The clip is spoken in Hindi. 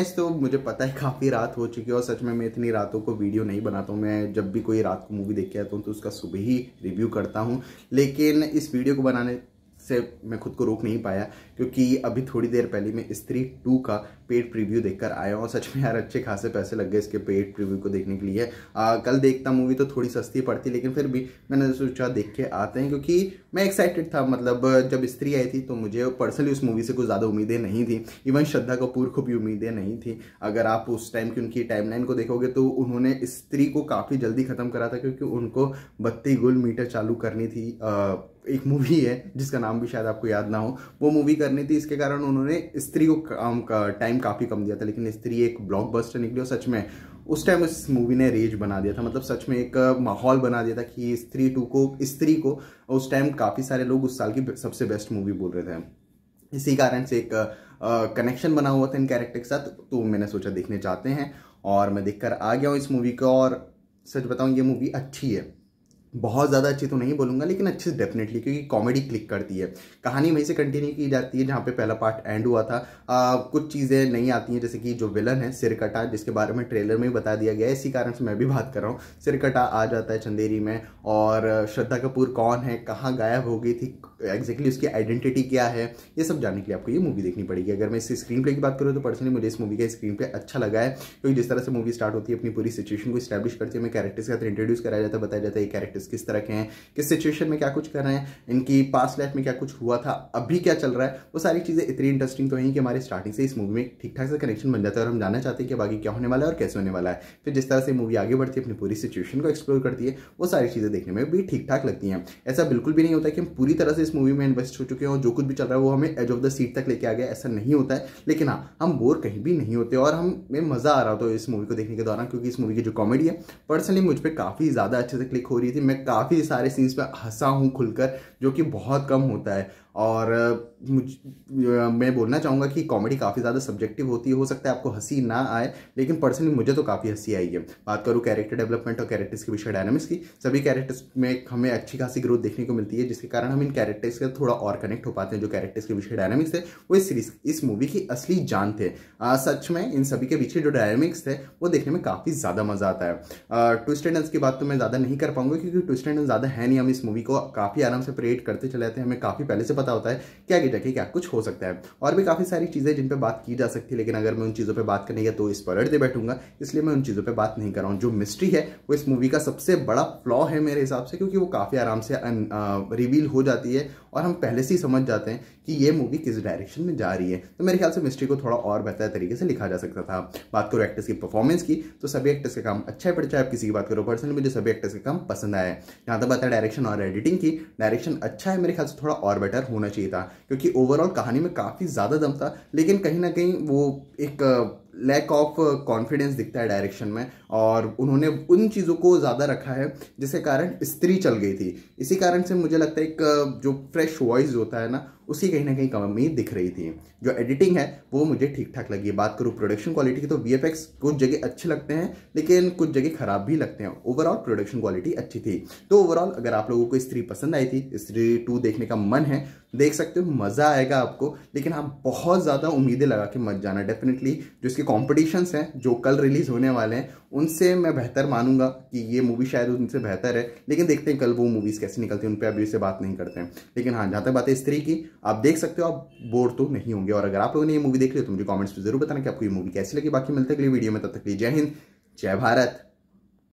गैस तो मुझे पता है काफ़ी रात हो चुकी है और सच में मैं इतनी रातों को वीडियो नहीं बनाता हूँ मैं जब भी कोई रात को मूवी देख के आता हूँ तो उसका सुबह ही रिव्यू करता हूँ लेकिन इस वीडियो को बनाने से मैं खुद को रोक नहीं पाया क्योंकि अभी थोड़ी देर पहले मैं स्त्री टू का पेड प्रीव्यू देखकर आया हूँ सच में यार अच्छे खासे पैसे लग गए इसके पेड प्रीव्यू को देखने के लिए आ, कल देखता मूवी तो थोड़ी सस्ती पड़ती लेकिन फिर भी मैंने सोचा देख के आते हैं क्योंकि मैं एक्साइटेड था मतलब जब स्त्री आई थी तो मुझे पर्सनली उस मूवी से कुछ ज़्यादा उम्मीदें नहीं थी इवन श्रद्धा कपूर को भी उम्मीदें नहीं थी अगर आप उस टाइम की उनकी टाइमलाइन को देखोगे तो उन्होंने स्त्री को काफ़ी जल्दी ख़त्म करा था क्योंकि उनको बत्ती गुल मीटर चालू करनी थी एक मूवी है जिसका नाम नाम भी शायद आपको याद ना हो वो मूवी करनी थी इसके कारण उन्होंने स्त्री को टाइम काफ़ी कम दिया था लेकिन स्त्री एक ब्लॉकबस्टर निकली और सच में उस टाइम इस मूवी ने रेज बना दिया था मतलब सच में एक माहौल बना दिया था कि स्त्री टू को स्त्री को उस टाइम काफ़ी सारे लोग उस साल की सबसे बेस्ट मूवी बोल रहे थे इसी कारण से एक कनेक्शन बना हुआ था इन कैरेक्टर के साथ तो मैंने सोचा देखने जाते हैं और मैं देखकर आ गया हूँ इस मूवी को और सच बताऊँ ये मूवी अच्छी है बहुत ज़्यादा अच्छी तो नहीं बोलूँगा लेकिन अच्छी डेफिनेटली क्योंकि कॉमेडी क्लिक करती है कहानी वहीं से कंटिन्यू की जाती है जहाँ पे पहला पार्ट एंड हुआ था आ, कुछ चीज़ें नहीं आती हैं जैसे कि जो विलन है सिरकटा जिसके बारे में ट्रेलर में ही बता दिया गया है इसी कारण से मैं भी बात कर रहा हूँ सिरकटा आ जाता है चंदेरी में और श्रद्धा कपूर कौन है कहाँ गायब हो गई थी एग्जैक्टली उसकी आइडेंटिटी क्या है ये सब जानने के लिए आपको ये मूवी देखनी पड़ेगी अगर मैं इस स्क्रीन प्ले की बात करूँ तो पर्सनली मुझे इस मूवी का स्क्रीन पे अच्छा लगा है क्योंकि जिस तरह से मूवी स्टार्ट होती है अपनी पूरी सिचुएशन को स्टैब्लिश करती है मैं कैरेक्टर्स के साथ इंट्रोड्यूस कराया जाता है बताया जाता है ये कैरेक्टर्स किस तरह के हैं किस सिचुएशन में क्या कुछ कर रहे हैं इनकी पास्ट लाइफ में क्या कुछ हुआ था अभी क्या चल रहा है वो सारी चीज़ें इतनी इंटरेस्टिंग तो हैं कि हमारे स्टार्टिंग से इस मूवी में ठीक ठाक से कनेक्शन बन जाता है और हम जानना चाहते हैं कि बाकी क्या होने वाला है और कैसे होने वाला है फिर जिस तरह से मूवी आगे बढ़ती है अपनी पूरी सिचुएशन को एक्सप्लोर करती है वो सारी चीज़ें देखने में भी ठीक ठाक लगती हैं ऐसा बिल्कुल भी नहीं होता कि हम पूरी तरह से इस मूवी में इन्वेस्ट हो चुके हैं और जो कुछ भी चल रहा है वो हमें एज ऑफ द सीट तक लेके आ गया ऐसा नहीं होता है लेकिन हाँ हम बोर कहीं भी नहीं होते और हमें मज़ा आ रहा था इस मूवी को देखने के दौरान क्योंकि इस मूवी की जो कॉमेडी है पर्सनली मुझ पर काफ़ी ज़्यादा अच्छे से क्लिक हो रही थी मैं काफ़ी सारे सीन्स पर हंसा हूँ खुलकर जो कि बहुत कम होता है और मुझ मैं बोलना चाहूँगा कि कॉमेडी काफ़ी ज़्यादा सब्जेक्टिव होती है हो सकता है आपको हंसी ना आए लेकिन पर्सनली मुझे तो काफ़ी हंसी आई है बात करूँ कैरेक्टर डेवलपमेंट और कैरेक्टर्स के विषय डायनामिक्स की सभी कैरेक्टर्स में हमें अच्छी खासी ग्रोथ देखने को मिलती है जिसके कारण हम इन कैरेक्टर्स का थोड़ा और कनेक्ट हो पाते हैं जो कैरेक्टर्स के विषय डायनामिक्स है वो इस सीरीज इस मूवी की असली जान थे सच में इन सभी के पीछे जो डायनामिक्स थे वो देखने में काफ़ी ज़्यादा मज़ा आता है ट्विस्ट एंड की बात तो मैं ज़्यादा नहीं कर पाऊंगा क्योंकि ट्विस्ट एंड ज़्यादा है नहीं हम इस मूवी को काफ़ी आराम से प्रेट करते चले जाते हैं हमें काफ़ी पहले से पता होता है क्या रखे क्या कुछ हो सकता है और भी काफ़ी सारी चीज़ें जिन पर बात की जा सकती है लेकिन अगर मैं उन चीज़ों पर बात करने गया तो इस पर अड़ दे बैठूंगा इसलिए मैं उन चीज़ों पर बात नहीं कर रहा हूँ जो मिस्ट्री है वो इस मूवी का सबसे बड़ा फ्लॉ है मेरे हिसाब से क्योंकि वो काफ़ी आराम से रिवील हो जाती है और हम पहले से ही समझ जाते हैं कि ये मूवी किस डायरेक्शन में जा रही है तो मेरे ख्याल से मिस्ट्री को थोड़ा और बेहतर तरीके से लिखा जा सकता था बात करो एक्टर्स की परफॉर्मेंस की तो सभी एक्टर्स का काम अच्छा है पड़ चाहे आप किसी की बात करो पर्सनली मुझे सभी एक्टर्स का काम पसंद आया है जहाँ तक बात है डायरेक्शन और एडिटिंग की डायरेक्शन अच्छा है मेरे ख्याल से थोड़ा और बेटर होना चाहिए था क्योंकि क्योंकि ओवरऑल कहानी में काफ़ी ज़्यादा दम था लेकिन कहीं ना कहीं वो एक लैक ऑफ कॉन्फिडेंस दिखता है डायरेक्शन में और उन्होंने उन चीज़ों को ज़्यादा रखा है जिसके कारण स्त्री चल गई थी इसी कारण से मुझे लगता है एक uh, जो फ्रेश वॉइस होता है ना उसी कहीं ना कहीं कमी दिख रही थी जो एडिटिंग है वो मुझे ठीक ठाक लगी बात करूँ प्रोडक्शन क्वालिटी की तो वी कुछ जगह अच्छे लगते हैं लेकिन कुछ जगह खराब भी लगते हैं ओवरऑल प्रोडक्शन क्वालिटी अच्छी थी तो ओवरऑल अगर आप लोगों को स्त्री पसंद आई थी स्त्री टू देखने का मन है देख सकते हो मज़ा आएगा आपको लेकिन आप बहुत ज़्यादा उम्मीदें लगा के मत जाना डेफिनेटली जो इसके कॉम्पिटिशन्स हैं जो कल रिलीज़ होने वाले हैं उनसे मैं बेहतर मानूंगा कि ये मूवी शायद उनसे बेहतर है लेकिन देखते हैं कल वो मूवीज़ कैसी निकलती हैं उन पर अभी से बात नहीं करते हैं लेकिन हाँ जहाँ तक बात है स्त्री की आप देख सकते हो आप बोर तो नहीं होंगे और अगर आप लोगों ने ये मूवी देख ली तो मुझे कॉमेंट्स में जरूर बताना कि आपको ये मूवी कैसी लगी बाकी मिलते अगली वीडियो में तब तक लिए जय हिंद जय भारत